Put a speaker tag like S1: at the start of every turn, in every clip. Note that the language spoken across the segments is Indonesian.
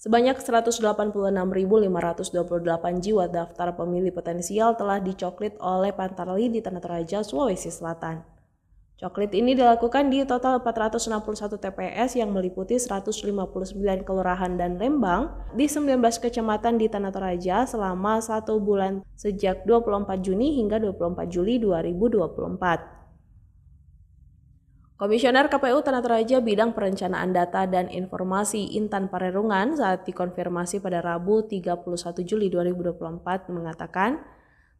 S1: Sebanyak 186.528 jiwa daftar pemilih potensial telah dicoklit oleh Pantarli di Tanah Toraja, Sulawesi Selatan. Coklit ini dilakukan di total 461 TPS yang meliputi 159 kelurahan dan lembang di 19 kecamatan di Tanah Toraja selama satu bulan sejak 24 Juni hingga 24 Juli 2024. Komisioner KPU Tanah Toraja Bidang Perencanaan Data dan Informasi Intan Parerungan saat dikonfirmasi pada Rabu 31 Juli 2024 mengatakan,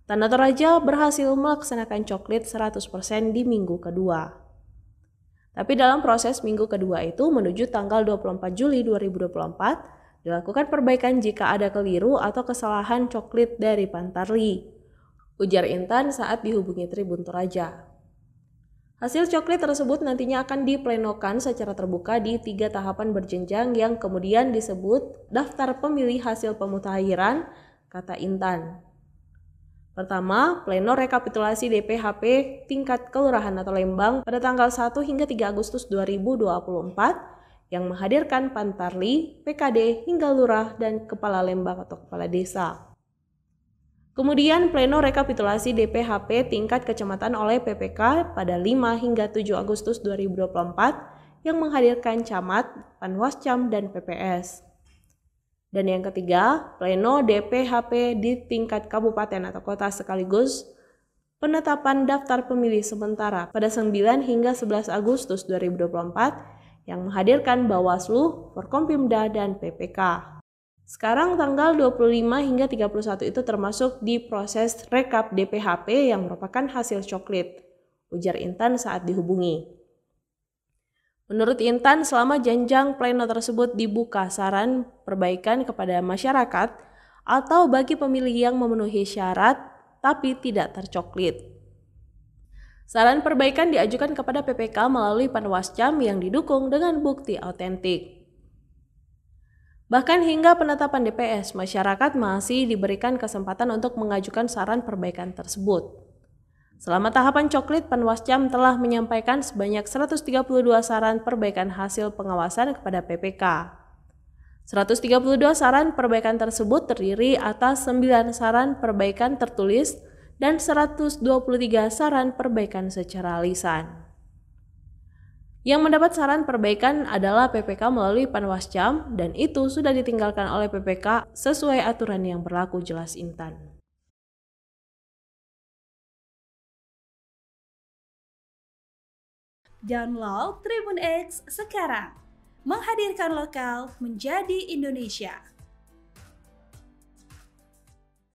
S1: Tanah Toraja berhasil melaksanakan coklit 100% di minggu kedua. Tapi dalam proses minggu kedua itu menuju tanggal 24 Juli 2024, dilakukan perbaikan jika ada keliru atau kesalahan coklit dari Pantarli. Ujar Intan saat dihubungi Tribun Toraja. Hasil coklat tersebut nantinya akan diplenokan secara terbuka di tiga tahapan berjenjang yang kemudian disebut daftar pemilih hasil pemutahiran, kata Intan. Pertama, pleno rekapitulasi DPHP tingkat Kelurahan atau Lembang pada tanggal 1 hingga 3 Agustus 2024 yang menghadirkan Pantarli, PKD, hingga Lurah, dan Kepala Lembang atau Kepala Desa. Kemudian pleno rekapitulasi DPHP tingkat kecamatan oleh PPK pada 5 hingga 7 Agustus 2024 yang menghadirkan camat, panwascam, dan PPS. Dan yang ketiga, pleno DPHP di tingkat kabupaten atau kota sekaligus penetapan daftar pemilih sementara pada 9 hingga 11 Agustus 2024 yang menghadirkan Bawaslu, Forkompimda, dan PPK. Sekarang tanggal 25 hingga 31 itu termasuk di proses rekap DPHP yang merupakan hasil coklit, ujar Intan saat dihubungi. Menurut Intan, selama jenjang pleno tersebut dibuka saran perbaikan kepada masyarakat atau bagi pemilih yang memenuhi syarat tapi tidak tercoklit. Saran perbaikan diajukan kepada PPK melalui Panwascam yang didukung dengan bukti autentik. Bahkan hingga penetapan DPS, masyarakat masih diberikan kesempatan untuk mengajukan saran perbaikan tersebut. Selama tahapan coklit, Panwascam telah menyampaikan sebanyak 132 saran perbaikan hasil pengawasan kepada PPK. 132 saran perbaikan tersebut terdiri atas 9 saran perbaikan tertulis dan 123 saran perbaikan secara lisan. Yang mendapat saran perbaikan adalah PPK melalui Panwascam dan itu sudah ditinggalkan oleh PPK sesuai aturan yang berlaku jelas Intan. Download Tribun X sekarang. Menghadirkan lokal menjadi Indonesia.